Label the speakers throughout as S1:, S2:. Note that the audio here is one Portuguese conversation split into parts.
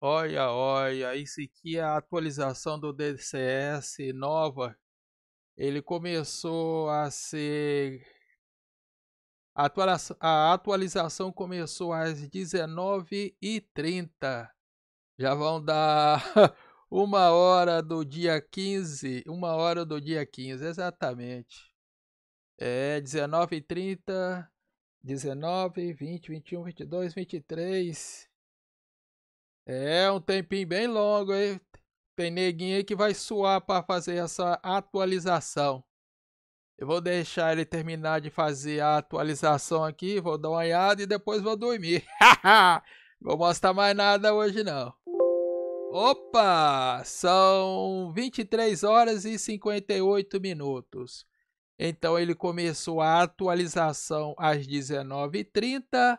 S1: Olha, olha, isso aqui é a atualização do DCS nova. Ele começou a ser. A, atua... a atualização começou às 19h30. Já vão dar uma hora do dia 15. Uma hora do dia 15, exatamente. É 19h30, 19, 20, 21, 22, 23. É, um tempinho bem longo aí. Tem neguinho aí que vai suar para fazer essa atualização. Eu vou deixar ele terminar de fazer a atualização aqui, vou dar uma olhada e depois vou dormir. vou mostrar mais nada hoje não. Opa! São 23 horas e 58 minutos. Então ele começou a atualização às 19h30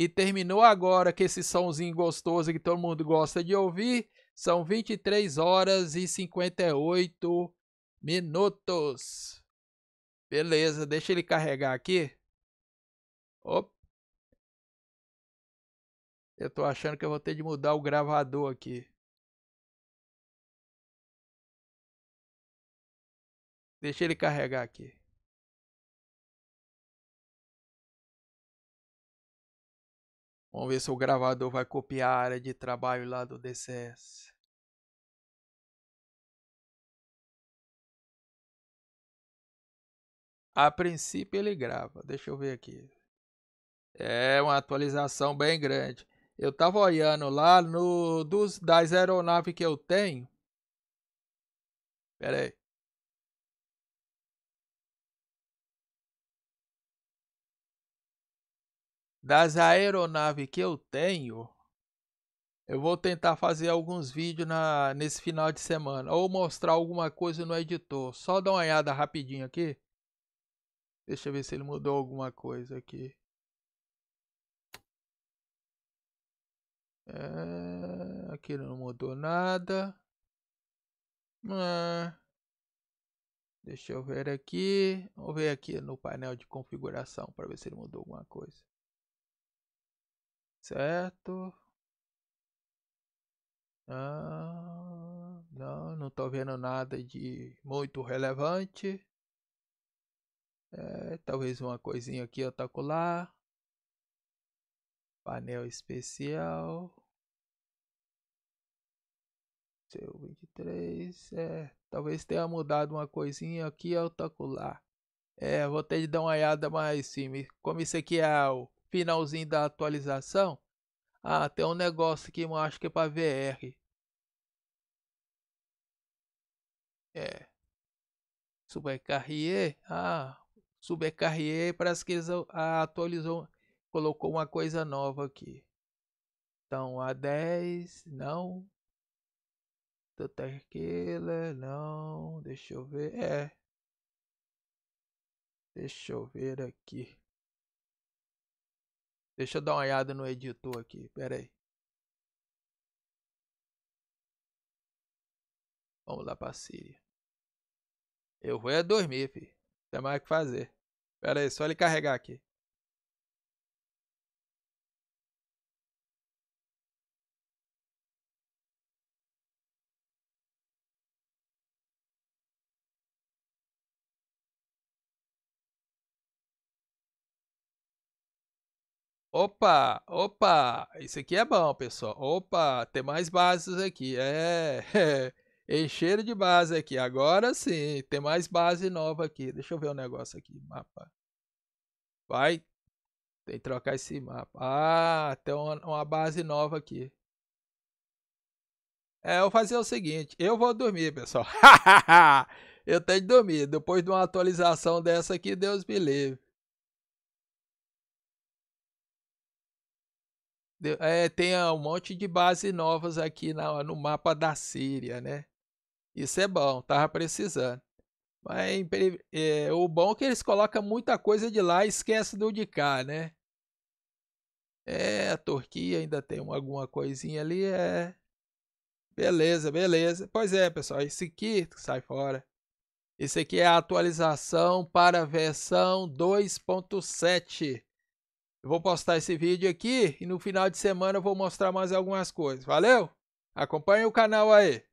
S1: e terminou agora com esse somzinho gostoso que todo mundo gosta de ouvir. São 23 horas e 58 minutos.
S2: Beleza, deixa ele carregar aqui. Opa. Eu tô achando que eu vou ter de mudar o gravador aqui. Deixa ele carregar aqui. Vamos ver se o gravador vai copiar a área de trabalho lá do DCS. A princípio ele grava. Deixa eu ver aqui. É uma
S1: atualização bem grande. Eu tava olhando lá no dos das aeronaves que eu tenho. Pera aí. das aeronaves que eu tenho, eu vou tentar fazer alguns vídeos na, nesse final de semana. Ou mostrar alguma coisa no editor. Só dá uma olhada rapidinho aqui. Deixa eu ver se ele mudou alguma coisa aqui. É, aqui não mudou nada. Ah. deixa eu ver aqui. Vamos ver aqui no painel de configuração para ver se ele mudou alguma coisa. Certo. Ah, não, não estou vendo nada de muito relevante. É, talvez uma coisinha aqui atacular. Painel especial. Seu 23. É, talvez tenha mudado uma coisinha aqui atacular. É, vou ter de dar uma olhada mais sim. Como isso aqui é o finalzinho da atualização. Ah, tem um negócio aqui, eu acho que é para VR. É. Supercarrier. Ah, Supercarrier parece que eles atualizou, colocou uma coisa nova aqui. Então, a 10, não. Total Killer, né, não. Deixa eu ver. É. Deixa eu ver aqui. Deixa eu dar uma olhada no editor aqui, pera aí. Vamos lá pra Síria. Eu vou é dormir, filho. Não tem mais o que fazer. Pera aí, só ele carregar aqui. Opa, opa, isso aqui é bom, pessoal. Opa, tem mais bases aqui. É, é, encheiro de base aqui. Agora sim, tem mais base nova aqui. Deixa eu ver o um negócio aqui, mapa. Vai, tem que trocar esse mapa. Ah, tem uma, uma base nova aqui. É, eu vou fazer o seguinte, eu vou dormir, pessoal. eu tenho que dormir. Depois de uma atualização dessa aqui, Deus me livre. É, tem ah, um monte de bases novas aqui na, no mapa da Síria, né? Isso é bom, tava precisando. Mas é, o bom é que eles colocam muita coisa de lá e esquece do de cá, né? É, a Turquia ainda tem alguma coisinha ali, é. Beleza, beleza. Pois é, pessoal, esse aqui sai fora. Esse aqui é a atualização para a versão 2.7 eu vou postar esse vídeo aqui e no final de semana eu vou mostrar mais algumas coisas. Valeu? Acompanhe o canal
S2: aí.